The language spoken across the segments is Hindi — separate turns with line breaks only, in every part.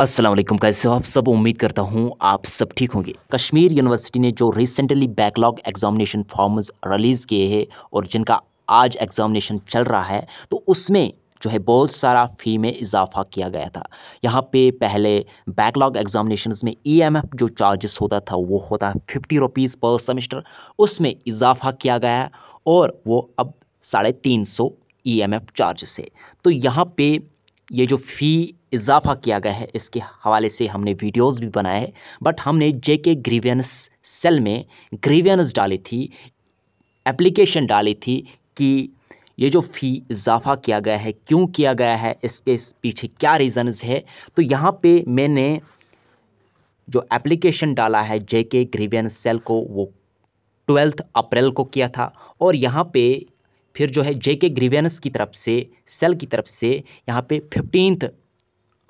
असलम कैसे हो आप सब उम्मीद करता हूँ आप सब ठीक होंगे कश्मीर यूनिवर्सिटी ने जो recently backlog examination forms release किए हैं और जिनका आज एग्ज़ामिनेशन चल रहा है तो उसमें जो है बहुत सारा फ़ी में इजाफा किया गया था यहाँ पे पहले बैकलॉग एग्जामिनेशन में ईएमएफ e जो चार्जेस होता था वो होता है फिफ्टी रुपीज़ पर सेमेस्टर उसमें इजाफा किया गया और वो अब साढ़े तीन सौ ई चार्जेस है तो यहाँ पे ये जो फ़ी इजाफा किया गया है इसके हवाले से हमने वीडियोस भी बनाए हैं बट हमने जे के ग्रीवियंस सेल में ग्रीवियंस डाली थी एप्लीकेशन डाली थी कि ये जो फ़ी इजाफा किया गया है क्यों किया गया है इसके पीछे क्या रीज़न्स है तो यहाँ पे मैंने जो एप्लीकेशन डाला है जे के ग्रीवियंस सेल को वो ट्वेल्थ अप्रैल को किया था और यहाँ पर फिर जो है जे के ग्रीवियंस की तरफ से सेल की तरफ से यहाँ पे फिफ्टींथ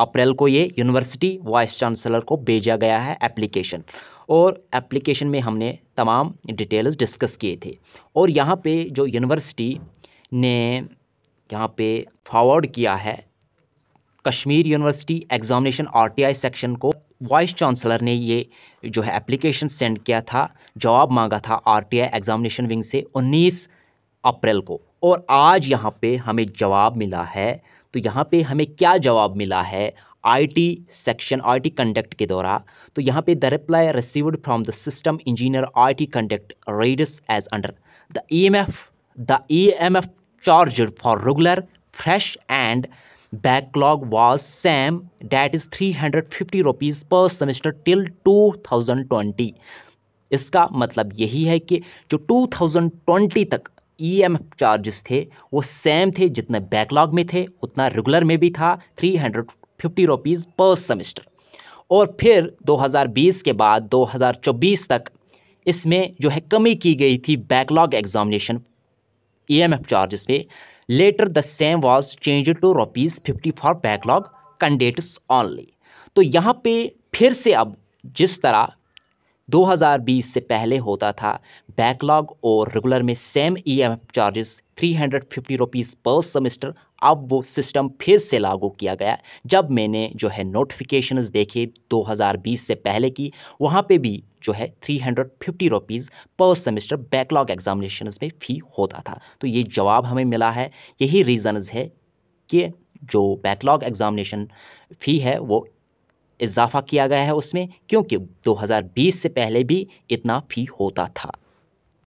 अप्रैल को ये यूनिवर्सिटी वाइस चांसलर को भेजा गया है एप्लीकेशन और एप्लीकेशन में हमने तमाम डिटेल्स डिस्कस किए थे और यहाँ पे जो यूनिवर्सिटी ने यहाँ पे फॉरवर्ड किया है Kashmir university examination R section को वाइस चांसलर ने ये जो है एप्लीकेशन सेंड किया था जवाब मांगा था आरटीआई एग्जामिनेशन विंग से उन्नीस अप्रैल को और आज यहाँ पे हमें जवाब मिला है तो यहाँ पे हमें क्या जवाब मिला है आईटी सेक्शन आईटी कंडक्ट के द्वारा तो यहाँ पे the reply received from the system engineer IT conduct reads as under the EMF the EMF charge for regular fresh and backlog same is three hundred fifty rupees per semester till two thousand twenty इसका मतलब यही है कि जो 2020 तक ई e चार्जेस थे वो सेम थे जितने बैकलॉग में थे उतना रेगुलर में भी था three hundred fifty rupees per semester और फिर 2020 के बाद 2024 तक इसमें जो है कमी की गई थी बैकलॉग एग्जामिनेशन ई चार्जेस में later the same was change to rupees fifty for backlog candidates only तो यहाँ पे फिर से अब जिस तरह 2020 से पहले होता था बैकलॉग और रेगुलर में same EMF charges 350 rupees per semester अब वो सिस्टम फिर से लागू किया गया जब मैंने जो है नोटिफिकेशन देखे 2020 से पहले की वहाँ पे भी जो है 350 hundred rupees per semester backlog examination में फ़ी होता था तो ये जवाब हमें मिला है यही रीज़न्स है कि जो बैकलॉग एग्ज़ामिनेशन फ़ी है वो इजाफा किया गया है उसमें क्योंकि 2020 से पहले भी इतना फ़ी होता था